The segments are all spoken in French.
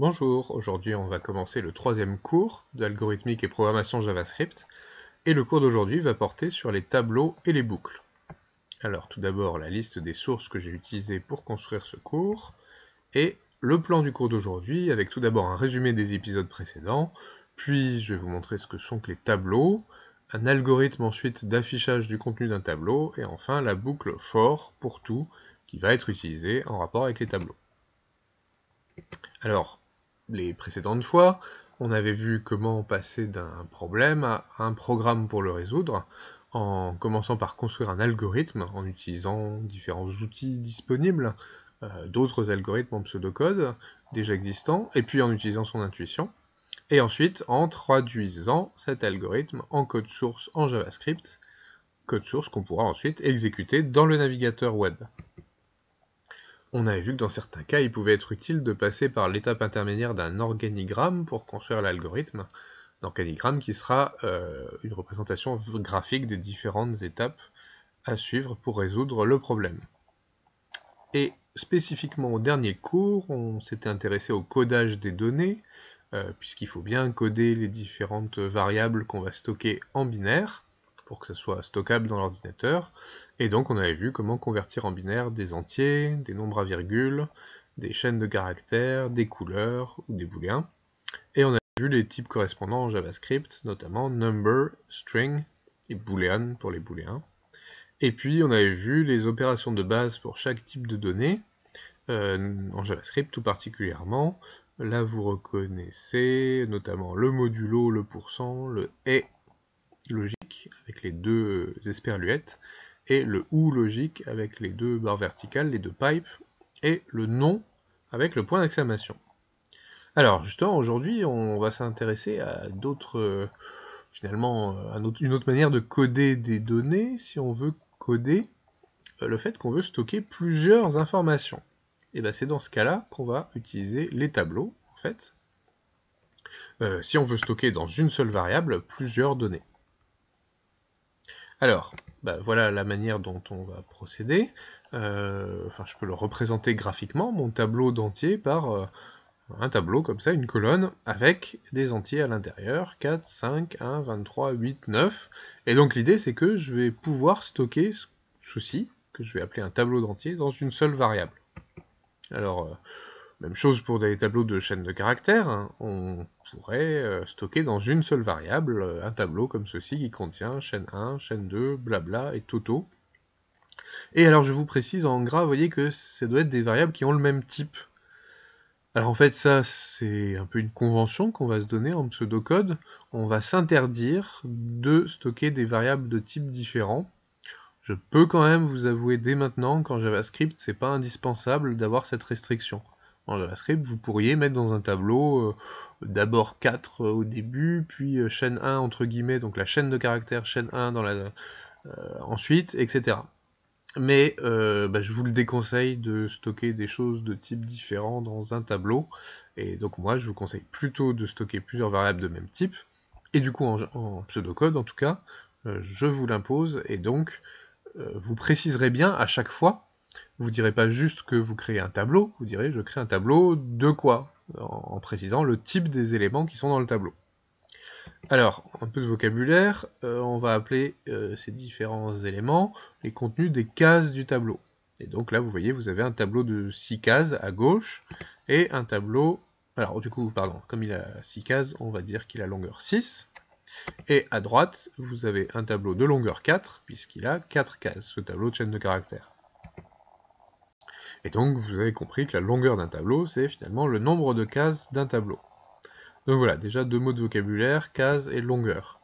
Bonjour, aujourd'hui on va commencer le troisième cours d'algorithmique et programmation JavaScript et le cours d'aujourd'hui va porter sur les tableaux et les boucles. Alors tout d'abord la liste des sources que j'ai utilisées pour construire ce cours et le plan du cours d'aujourd'hui avec tout d'abord un résumé des épisodes précédents, puis je vais vous montrer ce que sont que les tableaux, un algorithme ensuite d'affichage du contenu d'un tableau et enfin la boucle for pour tout qui va être utilisée en rapport avec les tableaux. Alors, les précédentes fois, on avait vu comment passer d'un problème à un programme pour le résoudre, en commençant par construire un algorithme en utilisant différents outils disponibles, euh, d'autres algorithmes en pseudocode déjà existants, et puis en utilisant son intuition, et ensuite en traduisant cet algorithme en code source en JavaScript, code source qu'on pourra ensuite exécuter dans le navigateur web. On avait vu que dans certains cas, il pouvait être utile de passer par l'étape intermédiaire d'un organigramme pour construire l'algorithme. Un organigramme qui sera euh, une représentation graphique des différentes étapes à suivre pour résoudre le problème. Et spécifiquement au dernier cours, on s'était intéressé au codage des données, euh, puisqu'il faut bien coder les différentes variables qu'on va stocker en binaire pour que ce soit stockable dans l'ordinateur. Et donc on avait vu comment convertir en binaire des entiers, des nombres à virgule, des chaînes de caractères, des couleurs ou des booléens. Et on a vu les types correspondants en JavaScript, notamment number, string et boolean pour les booléens. Et puis on avait vu les opérations de base pour chaque type de données, euh, en JavaScript tout particulièrement. Là vous reconnaissez notamment le modulo, le pourcent, le et, logique avec les deux esperluettes, et le OU logique avec les deux barres verticales, les deux pipes, et le NON avec le point d'exclamation. Alors justement, aujourd'hui, on va s'intéresser à d'autres, euh, finalement, euh, une autre manière de coder des données, si on veut coder euh, le fait qu'on veut stocker plusieurs informations. Et eh bien c'est dans ce cas-là qu'on va utiliser les tableaux, en fait, si on veut stocker dans une seule variable plusieurs données. Alors, bah, voilà la manière dont on va procéder. Euh, enfin, je peux le représenter graphiquement, mon tableau d'entier, par euh, un tableau comme ça, une colonne, avec des entiers à l'intérieur, 4, 5, 1, 23, 8, 9. Et donc l'idée, c'est que je vais pouvoir stocker ce souci, que je vais appeler un tableau d'entier, dans une seule variable. Alors, euh, même chose pour des tableaux de chaînes de caractères. Hein. On pourrait euh, stocker dans une seule variable euh, un tableau comme ceci qui contient chaîne 1, chaîne 2, blabla et toto. Et alors je vous précise en gras, vous voyez que ça doit être des variables qui ont le même type. Alors en fait ça c'est un peu une convention qu'on va se donner en pseudocode. On va s'interdire de stocker des variables de type différent. Je peux quand même vous avouer dès maintenant qu'en JavaScript c'est pas indispensable d'avoir cette restriction. JavaScript, vous pourriez mettre dans un tableau euh, d'abord 4 euh, au début, puis euh, chaîne 1 entre guillemets, donc la chaîne de caractères, chaîne 1 dans la, ensuite, etc. Mais bah, je vous le déconseille de stocker des choses de type différent dans un tableau. Et donc moi, je vous conseille plutôt de stocker plusieurs variables de même type. Et du coup, en, en pseudocode, en tout cas, je vous l'impose. Et donc, vous préciserez bien à chaque fois vous ne direz pas juste que vous créez un tableau, vous direz je crée un tableau de quoi en, précisant le type des éléments qui sont dans le tableau. Alors, un peu de vocabulaire, euh, on va appeler euh, ces différents éléments les contenus des cases du tableau. Et donc là, vous voyez, vous avez un tableau de 6 cases à gauche et un tableau... Alors du coup, pardon, comme il a 6 cases, on va dire qu'il a longueur 6. Et à droite, vous avez un tableau de longueur 4, puisqu'il a 4 cases, ce tableau de chaîne de caractères. Et donc, vous avez compris que la longueur d'un tableau, c'est finalement le nombre de cases d'un tableau. Donc voilà, déjà deux mots de vocabulaire, case et longueur.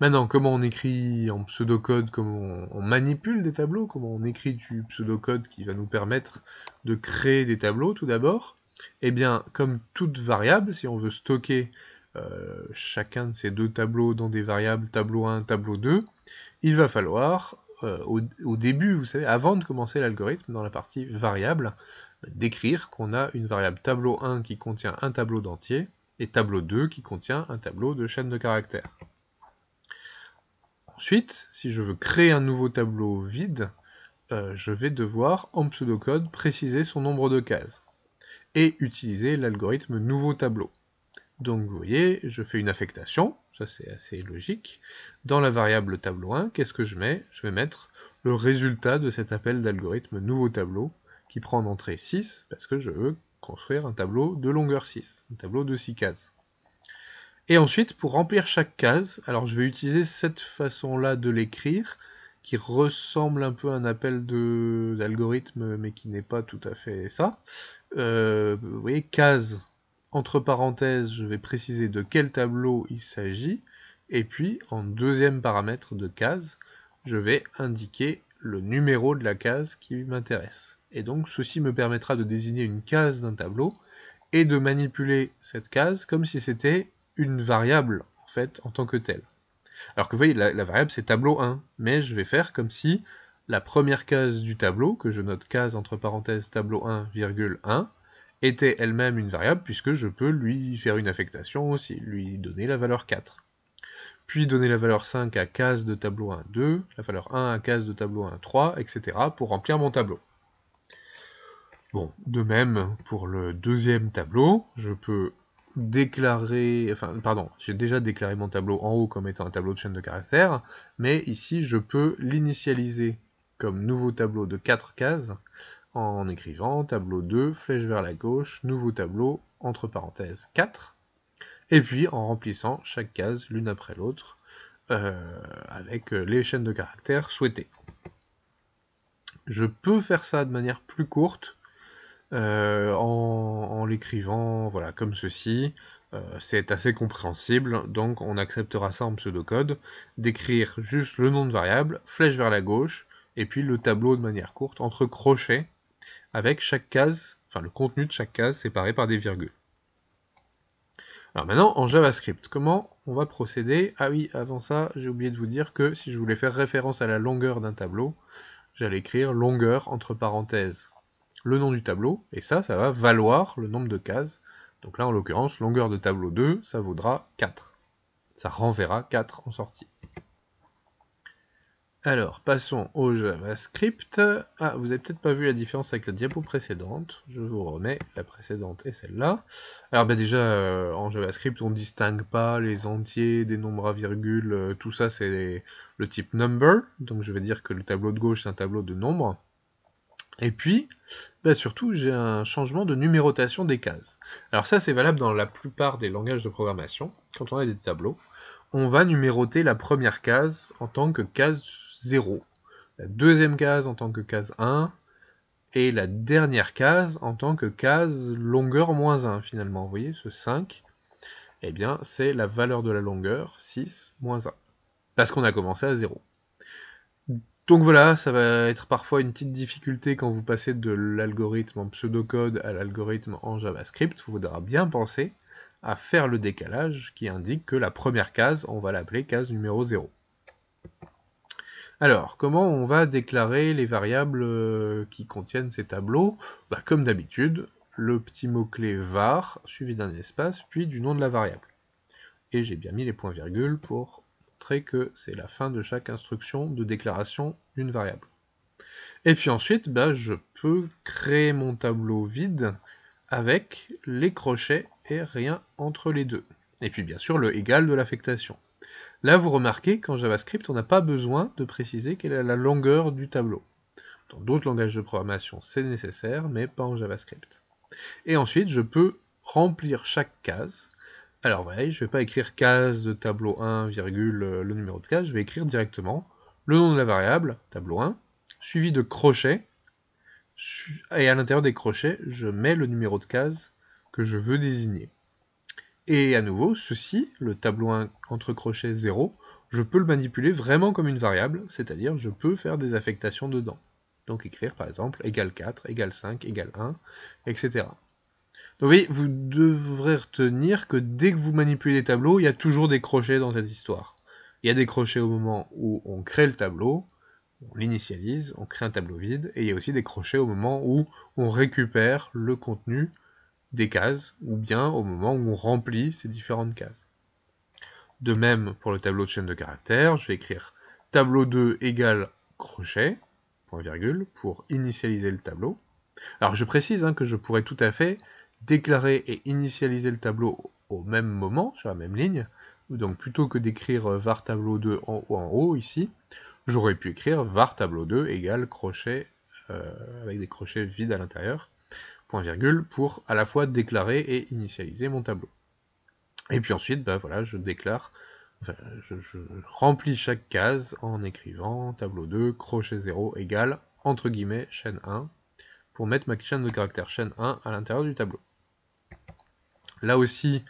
Maintenant, comment on écrit en pseudocode, comment on, manipule des tableaux, comment on écrit du pseudocode qui va nous permettre de créer des tableaux tout d'abord Eh bien, comme toute variable, si on veut stocker euh, chacun de ces deux tableaux dans des variables tableau 1, tableau 2, il va falloir euh, au, début, vous savez, avant de commencer l'algorithme, dans la partie variable, d'écrire qu'on a une variable tableau 1 qui contient un tableau d'entier et tableau 2 qui contient un tableau de chaîne de caractères. Ensuite, si je veux créer un nouveau tableau vide, euh, je vais devoir, en pseudocode, préciser son nombre de cases et utiliser l'algorithme nouveau tableau. Donc vous voyez, je fais une affectation, ça, c'est assez logique. Dans la variable tableau 1, qu'est-ce que je mets Je vais mettre le résultat de cet appel d'algorithme nouveau tableau qui prend en entrée 6 parce que je veux construire un tableau de longueur 6, un tableau de 6 cases. Et ensuite, pour remplir chaque case, alors je vais utiliser cette façon-là de l'écrire qui ressemble un peu à un appel d'algorithme mais qui n'est pas tout à fait ça. Euh, vous voyez, case entre parenthèses, je vais préciser de quel tableau il s'agit. Et puis, en deuxième paramètre de case, je vais indiquer le numéro de la case qui m'intéresse. Et donc, ceci me permettra de désigner une case d'un tableau et de manipuler cette case comme si c'était une variable, en fait, en tant que telle. Alors que vous voyez, la, la variable, c'est tableau 1, mais je vais faire comme si la première case du tableau, que je note case entre parenthèses tableau 1,1, était elle-même une variable puisque je peux lui faire une affectation aussi, lui donner la valeur 4. Puis donner la valeur 5 à case de tableau 1, 2, la valeur 1 à case de tableau 1, 3, etc. pour remplir mon tableau. Bon, de même pour le deuxième tableau, je peux déclarer, enfin pardon, j'ai déjà déclaré mon tableau en haut comme étant un tableau de chaîne de caractères, mais ici je peux l'initialiser comme nouveau tableau de 4 cases en écrivant tableau 2, flèche vers la gauche, nouveau tableau, entre parenthèses 4, et puis en remplissant chaque case l'une après l'autre euh, avec euh, les chaînes de caractères souhaitées. Je peux faire ça de manière plus courte euh, en, l'écrivant voilà, comme ceci. c'est assez compréhensible, donc on acceptera ça en pseudocode, d'écrire juste le nom de variable, flèche vers la gauche, et puis le tableau de manière courte, entre crochets, avec chaque case, enfin le contenu de chaque case séparé par des virgules. Alors maintenant, en JavaScript, comment on va procéder Ah oui, avant ça, j'ai oublié de vous dire que si je voulais faire référence à la longueur d'un tableau, j'allais écrire longueur entre parenthèses le nom du tableau, et ça, ça va valoir le nombre de cases. Donc là, en l'occurrence, longueur de tableau 2, ça vaudra 4. Ça renverra 4 en sortie. Alors, passons au JavaScript. Ah, vous n'avez peut-être pas vu la différence avec la diapo précédente. Je vous remets la précédente et celle-là. Alors, ben déjà, euh, en JavaScript, on ne distingue pas les entiers, des nombres à virgule, euh, tout ça, c'est le type number. Donc, je vais dire que le tableau de gauche, c'est un tableau de nombres. Et puis, ben surtout, j'ai un changement de numérotation des cases. Alors ça, c'est valable dans la plupart des langages de programmation. Quand on a des tableaux, on va numéroter la première case en tant que case 0. La deuxième case en tant que case 1 et la dernière case en tant que case longueur moins 1 finalement. Vous voyez, ce 5, et eh bien c'est la valeur de la longueur, 6 moins 1, parce qu'on a commencé à 0. Donc voilà, ça va être parfois une petite difficulté quand vous passez de l'algorithme en pseudocode à l'algorithme en JavaScript, il faudra bien penser à faire le décalage qui indique que la première case, on va l'appeler case numéro 0. Alors, comment on va déclarer les variables euh, qui contiennent ces tableaux bah, Comme d'habitude, le petit mot-clé var suivi d'un espace, puis du nom de la variable. Et j'ai bien mis les points-virgules pour montrer que c'est la fin de chaque instruction de déclaration d'une variable. Et puis ensuite, bah, je peux créer mon tableau vide avec les crochets et rien entre les deux. Et puis bien sûr, le égal de l'affectation. Là, vous remarquez qu'en JavaScript, on n'a pas besoin de préciser quelle est la longueur du tableau. Dans d'autres langages de programmation, c'est nécessaire, mais pas en JavaScript. Et ensuite, je peux remplir chaque case. Alors, vous voyez, je ne vais pas écrire case de tableau 1, euh, le numéro de case, je vais écrire directement le nom de la variable, tableau 1, suivi de crochets. et à l'intérieur des crochets, je mets le numéro de case que je veux désigner. Et à nouveau, ceci, le tableau entre crochets 0, je peux le manipuler vraiment comme une variable, c'est-à-dire je peux faire des affectations dedans. Donc écrire par exemple égal 4, égale 5, égale 1, etc. Donc vous devrez retenir que dès que vous manipulez des tableaux, il y a toujours des crochets dans cette histoire. Il y a des crochets au moment où on crée le tableau, on l'initialise, on crée un tableau vide, et il y a aussi des crochets au moment où on récupère le contenu des cases ou bien au moment où on remplit ces différentes cases. De même pour le tableau de chaîne de caractères, je vais écrire tableau 2 égale crochet, virgule, pour initialiser le tableau. Alors je précise hein, que je pourrais tout à fait déclarer et initialiser le tableau au même moment, sur la même ligne. Donc plutôt que d'écrire var tableau 2 en haut, en haut ici, j'aurais pu écrire var tableau 2 égale crochet euh, avec des crochets vides à l'intérieur point virgule, pour à la fois déclarer et initialiser mon tableau. Et puis ensuite, bah voilà, je déclare, je, je, remplis chaque case en écrivant tableau 2, crochet 0 égale, entre guillemets, chaîne 1, pour mettre ma chaîne de caractère chaîne 1 à l'intérieur du tableau. Là aussi,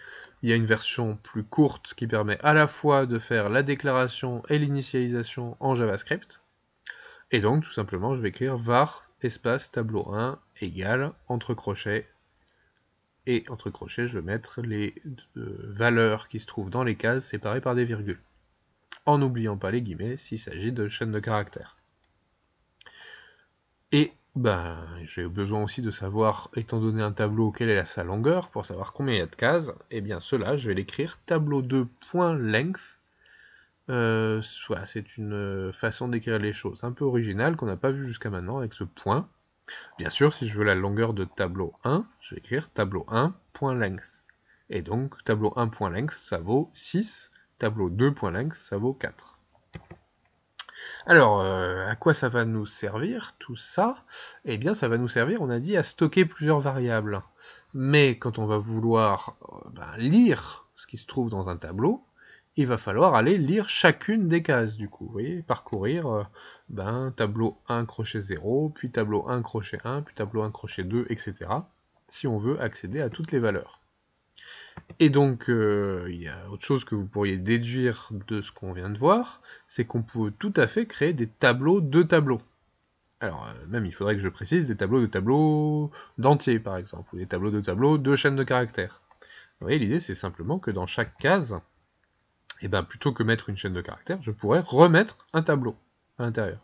il y a une version plus courte qui permet à la fois de faire la déclaration et l'initialisation en JavaScript. Et donc, tout simplement, je vais écrire var espace tableau 1 égale entre crochets et entre crochets je vais mettre les euh, valeurs qui se trouvent dans les cases séparées par des virgules en n'oubliant pas les guillemets s'il s'agit de chaînes de caractères et ben, j'ai besoin aussi de savoir, étant donné un tableau, quelle est sa longueur, pour savoir combien il y a de cases, et eh bien cela, je vais l'écrire tableau 2.length euh, c'est une euh, façon d'écrire les choses un peu originale qu'on n'a pas vu jusqu'à maintenant avec ce point. Bien sûr, si je veux la longueur de tableau 1, je vais écrire tableau 1length Et donc, tableau 1length ça vaut 6. Tableau 2length ça vaut 4. Alors, euh, à quoi ça va nous servir tout ça Eh bien, ça va nous servir, on a dit, à stocker plusieurs variables. Mais quand on va vouloir ben, lire ce qui se trouve dans un tableau, il va falloir aller lire chacune des cases, du coup, vous voyez, parcourir euh, ben, tableau 1, crochet 0, puis tableau 1, crochet 1, puis tableau 1, crochet 2, etc., si on veut accéder à toutes les valeurs. Et donc, euh, il y a autre chose que vous pourriez déduire de ce qu'on vient de voir, c'est qu'on peut tout à fait créer des tableaux de tableaux. Alors, euh, même il faudrait que je précise des tableaux de tableaux d'entiers, par exemple, ou des tableaux de tableaux de chaînes de caractères. Vous voyez, l'idée, c'est simplement que dans chaque case, et eh ben plutôt que mettre une chaîne de caractères, je pourrais remettre un tableau à l'intérieur.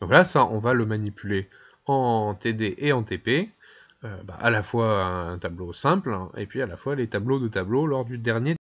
Donc là, ça, on va le manipuler en TD et en TP, euh, bah, à la fois un tableau simple, hein, et puis à la fois les tableaux de tableaux lors du dernier